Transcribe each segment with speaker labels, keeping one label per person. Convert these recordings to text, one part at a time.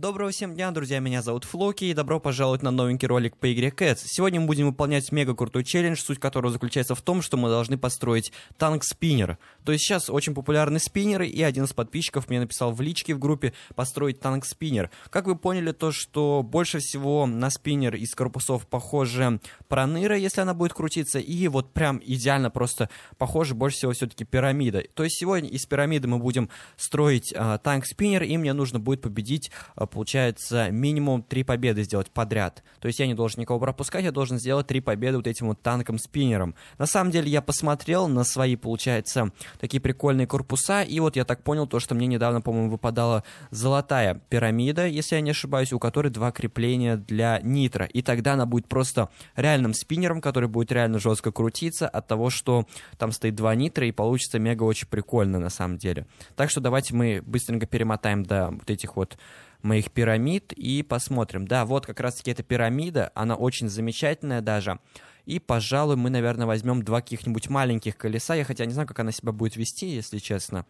Speaker 1: Доброго всем дня, друзья, меня зовут Флоки, и добро пожаловать на новенький ролик по игре Cats. Сегодня мы будем выполнять мега крутой челлендж, суть которого заключается в том, что мы должны построить танк-спиннер. То есть сейчас очень популярны спиннеры, и один из подписчиков мне написал в личке в группе построить танк-спиннер. Как вы поняли, то что больше всего на спиннер из корпусов похоже проныра, если она будет крутиться, и вот прям идеально просто похоже больше всего все-таки пирамида. То есть сегодня из пирамиды мы будем строить э, танк-спиннер, и мне нужно будет победить а, получается, минимум три победы сделать подряд. То есть я не должен никого пропускать, я должен сделать три победы вот этим вот танком-спиннером. На самом деле я посмотрел на свои, получается, такие прикольные корпуса, и вот я так понял то, что мне недавно, по-моему, выпадала золотая пирамида, если я не ошибаюсь, у которой два крепления для нитро. И тогда она будет просто реальным спиннером, который будет реально жестко крутиться от того, что там стоит два нитра и получится мега очень прикольно на самом деле. Так что давайте мы быстренько перемотаем до вот этих вот моих пирамид и посмотрим. Да, вот как раз-таки эта пирамида, она очень замечательная даже. И, пожалуй, мы, наверное, возьмем два каких-нибудь маленьких колеса. Я хотя не знаю, как она себя будет вести, если честно.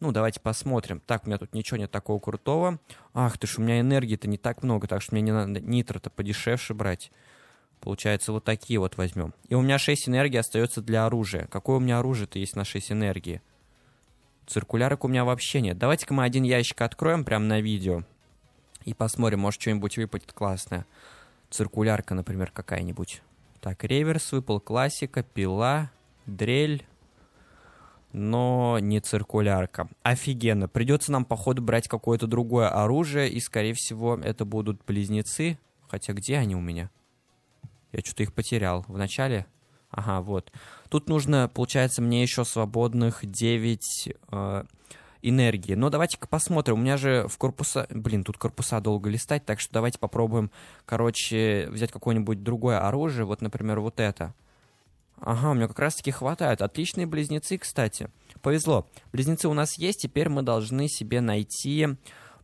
Speaker 1: Ну, давайте посмотрим. Так, у меня тут ничего нет такого крутого. Ах ты ж, у меня энергии-то не так много, так что мне не надо нитро-то подешевше брать. Получается, вот такие вот возьмем. И у меня 6 энергии остается для оружия. Какое у меня оружие-то есть на 6 энергии? Циркулярок у меня вообще нет. Давайте-ка мы один ящик откроем прямо на видео. И посмотрим, может, что-нибудь выпадет классное. Циркулярка, например, какая-нибудь. Так, реверс выпал, классика, пила, дрель, но не циркулярка. Офигенно. Придется нам, походу, брать какое-то другое оружие, и, скорее всего, это будут близнецы. Хотя где они у меня? Я что-то их потерял. В начале? Ага, вот. Тут нужно, получается, мне еще свободных 9... Э, энергии. Но давайте-ка посмотрим. У меня же в корпуса... Блин, тут корпуса долго листать, так что давайте попробуем, короче, взять какое-нибудь другое оружие. Вот, например, вот это. Ага, у меня как раз-таки хватает. Отличные близнецы, кстати. Повезло. Близнецы у нас есть, теперь мы должны себе найти,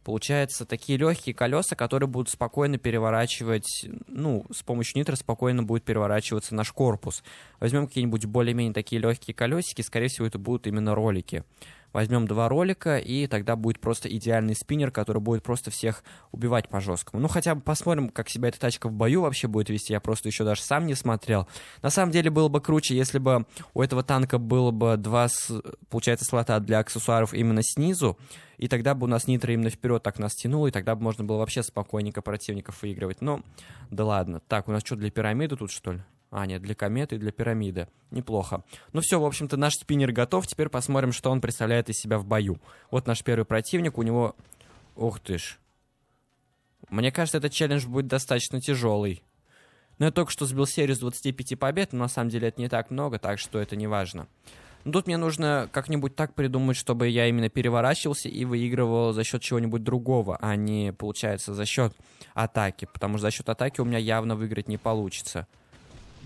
Speaker 1: получается, такие легкие колеса, которые будут спокойно переворачивать, ну, с помощью нитро спокойно будет переворачиваться наш корпус. Возьмем какие-нибудь более-менее такие легкие колесики, скорее всего, это будут именно ролики возьмем два ролика, и тогда будет просто идеальный спиннер, который будет просто всех убивать по-жесткому. Ну, хотя бы посмотрим, как себя эта тачка в бою вообще будет вести. Я просто еще даже сам не смотрел. На самом деле было бы круче, если бы у этого танка было бы два, получается, слота для аксессуаров именно снизу, и тогда бы у нас нитро именно вперед так нас тянуло, и тогда бы можно было вообще спокойненько противников выигрывать. Но ну, да ладно. Так, у нас что, для пирамиды тут, что ли? А, нет, для кометы и для пирамиды. Неплохо. Ну все, в общем-то, наш спиннер готов. Теперь посмотрим, что он представляет из себя в бою. Вот наш первый противник. У него... Ух ты ж. Мне кажется, этот челлендж будет достаточно тяжелый. Но я только что сбил серию с 25 побед, но на самом деле это не так много, так что это не важно. Но ну, тут мне нужно как-нибудь так придумать, чтобы я именно переворачивался и выигрывал за счет чего-нибудь другого, а не, получается, за счет атаки. Потому что за счет атаки у меня явно выиграть не получится.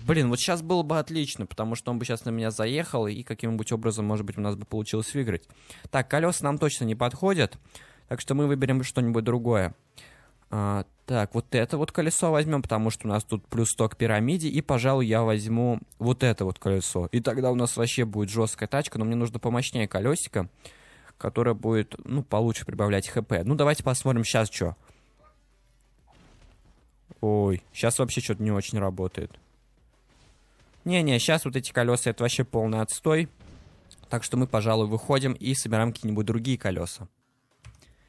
Speaker 1: Блин, вот сейчас было бы отлично, потому что он бы сейчас на меня заехал, и каким-нибудь образом, может быть, у нас бы получилось выиграть. Так, колеса нам точно не подходят, так что мы выберем что-нибудь другое. А, так, вот это вот колесо возьмем, потому что у нас тут плюс 100 к пирамиде, и, пожалуй, я возьму вот это вот колесо. И тогда у нас вообще будет жесткая тачка, но мне нужно помощнее колесико, которое будет, ну, получше прибавлять хп. Ну, давайте посмотрим сейчас что. Ой, сейчас вообще что-то не очень работает. Не-не, сейчас вот эти колеса это вообще полный отстой. Так что мы, пожалуй, выходим и собираем какие-нибудь другие колеса.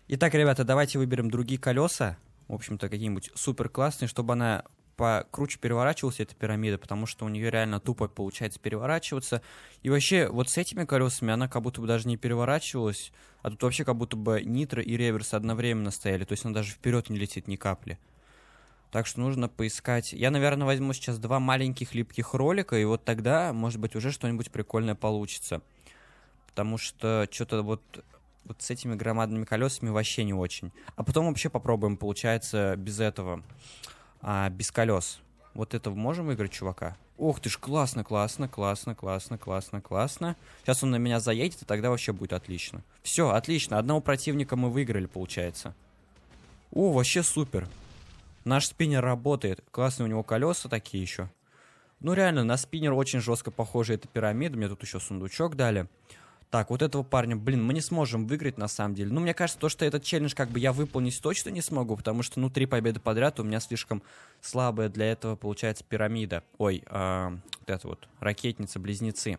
Speaker 1: Итак, ребята, давайте выберем другие колеса. В общем-то, какие-нибудь супер классные, чтобы она покруче переворачивалась, эта пирамида, потому что у нее реально тупо получается переворачиваться. И вообще, вот с этими колесами она как будто бы даже не переворачивалась, а тут вообще как будто бы нитро и реверс одновременно стояли, то есть она даже вперед не летит ни капли. Так что нужно поискать. Я, наверное, возьму сейчас два маленьких липких ролика, и вот тогда, может быть, уже что-нибудь прикольное получится. Потому что что-то вот, вот с этими громадными колесами вообще не очень. А потом вообще попробуем, получается, без этого, а, без колес. Вот это можем выиграть чувака? Ох ты ж, классно, классно, классно, классно, классно, классно. Сейчас он на меня заедет, и тогда вообще будет отлично. Все, отлично, одного противника мы выиграли, получается. О, вообще супер. Наш спиннер работает. Классные у него колеса такие еще. Ну реально, на спиннер очень жестко похожа эта пирамида. Мне тут еще сундучок дали. Так, вот этого парня, блин, мы не сможем выиграть на самом деле. Ну, мне кажется, то, что этот челлендж как бы я выполнить точно не смогу, потому что, ну, три победы подряд у меня слишком слабая для этого, получается, пирамида. Ой, э, вот это вот, ракетница-близнецы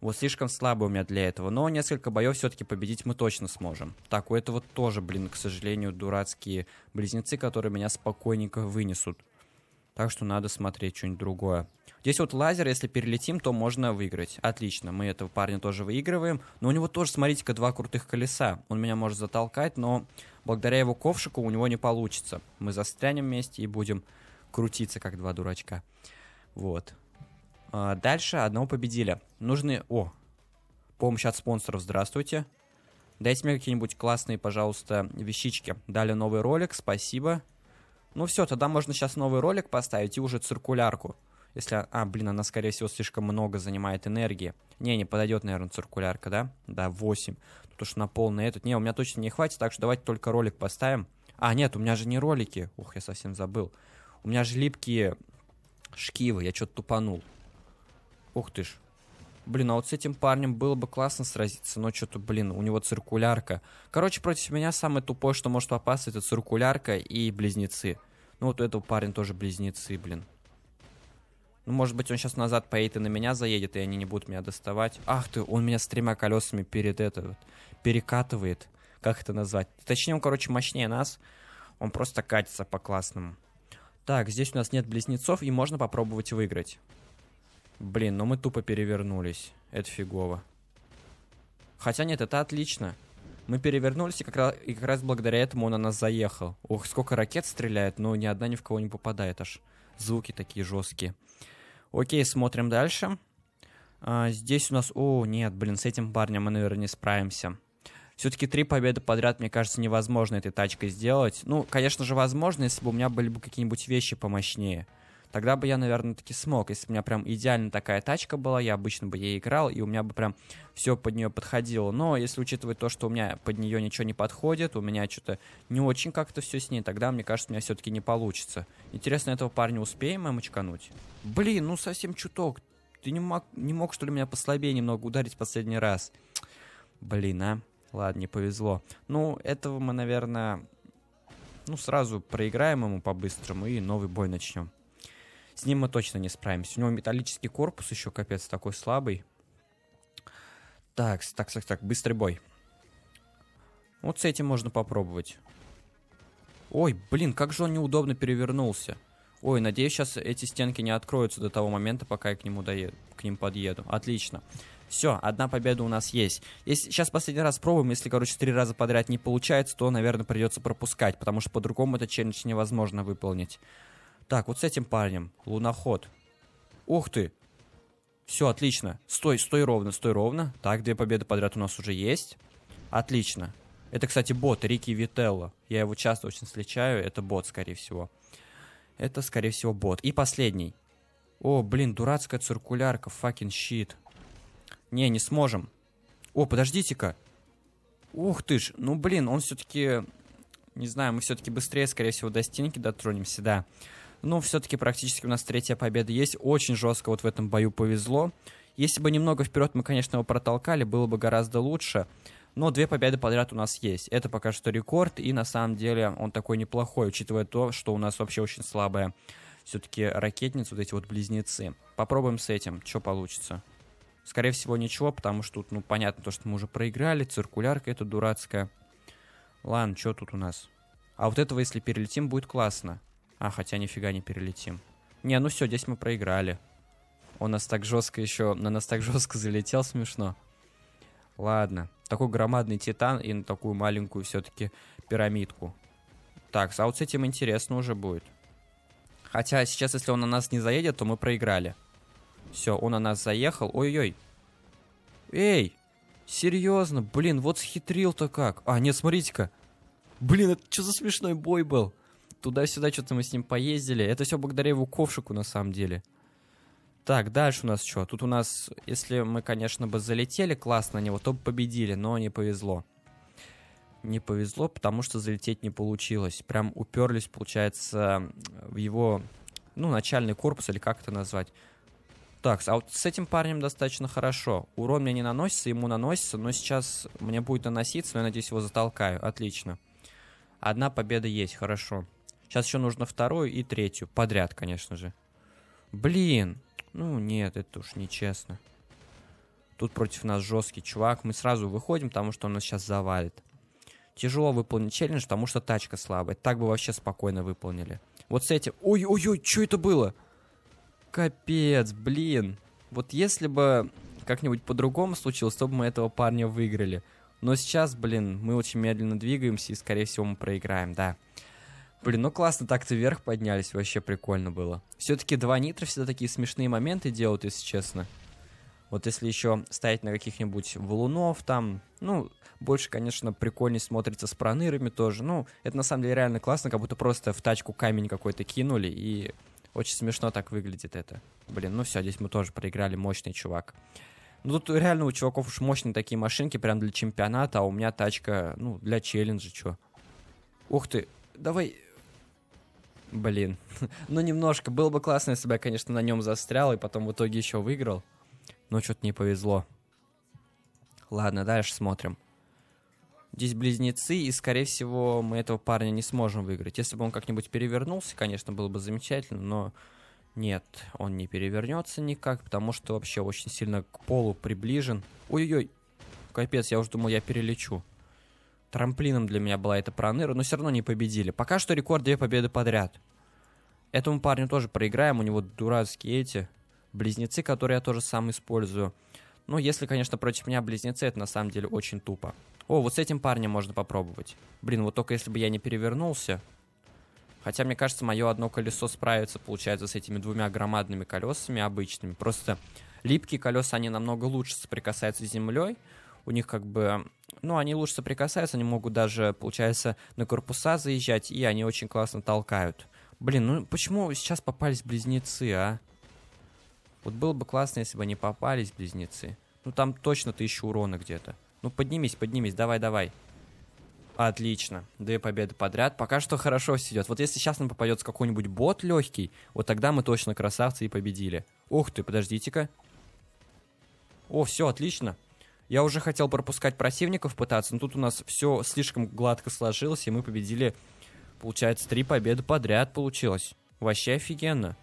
Speaker 1: вот слишком слабый у меня для этого. Но несколько боев все-таки победить мы точно сможем. Так, у этого тоже, блин, к сожалению, дурацкие близнецы, которые меня спокойненько вынесут. Так что надо смотреть что-нибудь другое. Здесь вот лазер, если перелетим, то можно выиграть. Отлично, мы этого парня тоже выигрываем. Но у него тоже, смотрите-ка, два крутых колеса. Он меня может затолкать, но благодаря его ковшику у него не получится. Мы застрянем вместе и будем крутиться, как два дурачка. Вот. А, дальше одного победили. Нужны... О, помощь от спонсоров, здравствуйте. Дайте мне какие-нибудь классные, пожалуйста, вещички. Дали новый ролик, спасибо. Ну все, тогда можно сейчас новый ролик поставить и уже циркулярку. Если... А, блин, она, скорее всего, слишком много занимает энергии. Не, не подойдет, наверное, циркулярка, да? Да, 8. Тут уж на полный этот. Не, у меня точно не хватит, так что давайте только ролик поставим. А, нет, у меня же не ролики. Ух, я совсем забыл. У меня же липкие шкивы, я что-то тупанул. Ух ты ж. Блин, а вот с этим парнем было бы классно сразиться, но что-то, блин, у него циркулярка. Короче, против меня самое тупое, что может попасть, это циркулярка и близнецы. Ну вот у этого парня тоже близнецы, блин. Ну, может быть, он сейчас назад поедет и на меня заедет, и они не будут меня доставать. Ах ты, он меня с тремя колесами перед это вот, перекатывает. Как это назвать? Точнее, он, короче, мощнее нас. Он просто катится по классному. Так, здесь у нас нет близнецов, и можно попробовать выиграть. Блин, ну мы тупо перевернулись. Это фигово. Хотя нет, это отлично. Мы перевернулись, и как, раз, и как раз благодаря этому он на нас заехал. Ох, сколько ракет стреляет, но ни одна ни в кого не попадает аж. Звуки такие жесткие. Окей, смотрим дальше. А, здесь у нас... О, нет, блин, с этим парнем мы, наверное, не справимся. Все-таки три победы подряд, мне кажется, невозможно этой тачкой сделать. Ну, конечно же, возможно, если бы у меня были бы какие-нибудь вещи помощнее тогда бы я, наверное, таки смог. Если у меня прям идеально такая тачка была, я обычно бы ей играл, и у меня бы прям все под нее подходило. Но если учитывать то, что у меня под нее ничего не подходит, у меня что-то не очень как-то все с ней, тогда, мне кажется, у меня все-таки не получится. Интересно, этого парня успеем мы мочкануть? Блин, ну совсем чуток. Ты не мог, не мог, что ли, меня послабее немного ударить в последний раз? Блин, а? Ладно, не повезло. Ну, этого мы, наверное, ну, сразу проиграем ему по-быстрому и новый бой начнем. С ним мы точно не справимся. У него металлический корпус еще, капец, такой слабый. Так, так, так, так, быстрый бой. Вот с этим можно попробовать. Ой, блин, как же он неудобно перевернулся. Ой, надеюсь, сейчас эти стенки не откроются до того момента, пока я к нему доеду, к ним подъеду. Отлично. Все, одна победа у нас есть. Если сейчас последний раз пробуем, если, короче, три раза подряд не получается, то, наверное, придется пропускать, потому что по-другому этот челлендж невозможно выполнить. Так, вот с этим парнем. Луноход. Ух ты! Все, отлично. Стой, стой ровно, стой ровно. Так, две победы подряд у нас уже есть. Отлично. Это, кстати, бот Рики Вителло. Я его часто очень встречаю. Это бот, скорее всего. Это, скорее всего, бот. И последний. О, блин, дурацкая циркулярка. Факин щит. Не, не сможем. О, подождите-ка. Ух ты ж. Ну, блин, он все-таки... Не знаю, мы все-таки быстрее, скорее всего, до стенки дотронемся, да. Ну, все-таки практически у нас третья победа есть. Очень жестко вот в этом бою повезло. Если бы немного вперед мы, конечно, его протолкали, было бы гораздо лучше. Но две победы подряд у нас есть. Это пока что рекорд, и на самом деле он такой неплохой, учитывая то, что у нас вообще очень слабая все-таки ракетница, вот эти вот близнецы. Попробуем с этим, что получится. Скорее всего, ничего, потому что тут, ну, понятно, то, что мы уже проиграли, циркулярка эта дурацкая. Ладно, что тут у нас? А вот этого, если перелетим, будет классно. А, хотя нифига не перелетим. Не, ну все, здесь мы проиграли. Он нас так жестко еще... На нас так жестко залетел, смешно. Ладно. Такой громадный титан и на такую маленькую все-таки пирамидку. Так, а вот с этим интересно уже будет. Хотя сейчас, если он на нас не заедет, то мы проиграли. Все, он на нас заехал. Ой-ой. Эй! Серьезно? Блин, вот схитрил-то как. А, нет, смотрите-ка. Блин, это что за смешной бой был? туда-сюда что-то мы с ним поездили. Это все благодаря его ковшику, на самом деле. Так, дальше у нас что? Тут у нас, если мы, конечно, бы залетели классно на него, то бы победили, но не повезло. Не повезло, потому что залететь не получилось. Прям уперлись, получается, в его, ну, начальный корпус, или как это назвать. Так, а вот с этим парнем достаточно хорошо. Урон мне не наносится, ему наносится, но сейчас мне будет наноситься, но я надеюсь, его затолкаю. Отлично. Одна победа есть, хорошо. Хорошо. Сейчас еще нужно вторую и третью. Подряд, конечно же. Блин. Ну нет, это уж нечестно. Тут против нас жесткий чувак. Мы сразу выходим, потому что он нас сейчас завалит. Тяжело выполнить челлендж, потому что тачка слабая. Так бы вообще спокойно выполнили. Вот с этим... Ой-ой-ой, что это было? Капец, блин. Вот если бы как-нибудь по-другому случилось, то бы мы этого парня выиграли. Но сейчас, блин, мы очень медленно двигаемся и, скорее всего, мы проиграем, да. Блин, ну классно, так-то вверх поднялись, вообще прикольно было. Все-таки два нитра всегда такие смешные моменты делают, если честно. Вот если еще стоять на каких-нибудь валунов там, ну, больше, конечно, прикольнее смотрится с пронырами тоже. Ну, это на самом деле реально классно, как будто просто в тачку камень какой-то кинули, и очень смешно так выглядит это. Блин, ну все, здесь мы тоже проиграли, мощный чувак. Ну тут реально у чуваков уж мощные такие машинки, прям для чемпионата, а у меня тачка, ну, для челленджа, чё. Ух ты, давай, Блин. ну, немножко. Было бы классно, если бы я, конечно, на нем застрял и потом в итоге еще выиграл. Но что-то не повезло. Ладно, дальше смотрим. Здесь близнецы, и, скорее всего, мы этого парня не сможем выиграть. Если бы он как-нибудь перевернулся, конечно, было бы замечательно, но нет, он не перевернется никак, потому что вообще очень сильно к полу приближен. Ой-ой-ой, капец, я уже думал, я перелечу. Трамплином для меня была эта Проныра, но все равно не победили. Пока что рекорд две победы подряд. Этому парню тоже проиграем, у него дурацкие эти близнецы, которые я тоже сам использую. Ну, если, конечно, против меня близнецы, это на самом деле очень тупо. О, вот с этим парнем можно попробовать. Блин, вот только если бы я не перевернулся. Хотя, мне кажется, мое одно колесо справится, получается, с этими двумя громадными колесами обычными. Просто липкие колеса, они намного лучше соприкасаются с землей, у них как бы ну, они лучше соприкасаются, они могут даже, получается, на корпуса заезжать, и они очень классно толкают. Блин, ну почему сейчас попались близнецы, а? Вот было бы классно, если бы они попались, близнецы. Ну, там точно тысяча урона где-то. Ну, поднимись, поднимись, давай, давай. Отлично. Две победы подряд. Пока что хорошо все идет. Вот если сейчас нам попадется какой-нибудь бот легкий, вот тогда мы точно красавцы и победили. Ух ты, подождите-ка. О, все, отлично. Я уже хотел пропускать противников пытаться, но тут у нас все слишком гладко сложилось, и мы победили, получается, три победы подряд получилось. Вообще офигенно.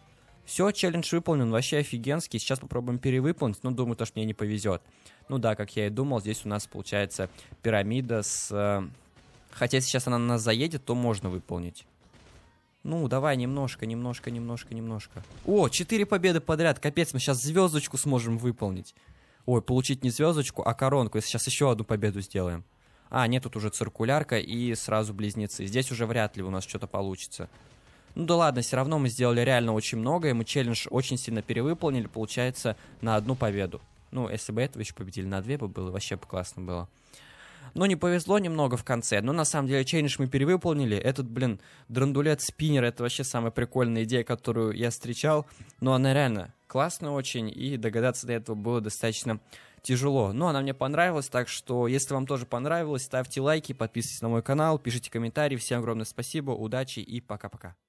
Speaker 1: Все, челлендж выполнен, вообще офигенский. Сейчас попробуем перевыполнить, но думаю, то, что мне не повезет. Ну да, как я и думал, здесь у нас получается пирамида с... Э, хотя если сейчас она на нас заедет, то можно выполнить. Ну, давай, немножко, немножко, немножко, немножко. О, четыре победы подряд. Капец, мы сейчас звездочку сможем выполнить. Ой, получить не звездочку, а коронку. Сейчас еще одну победу сделаем. А, нет, тут уже циркулярка и сразу близнецы. Здесь уже вряд ли у нас что-то получится. Ну да ладно, все равно мы сделали реально очень многое, мы челлендж очень сильно перевыполнили, получается, на одну победу. Ну, если бы этого еще победили на две бы было, вообще бы классно было. Но не повезло немного в конце. Но на самом деле челлендж мы перевыполнили. Этот, блин, драндулет спиннер это вообще самая прикольная идея, которую я встречал. Но она реально классная очень, и догадаться до этого было достаточно тяжело. Но она мне понравилась, так что если вам тоже понравилось, ставьте лайки, подписывайтесь на мой канал, пишите комментарии. Всем огромное спасибо, удачи и пока-пока.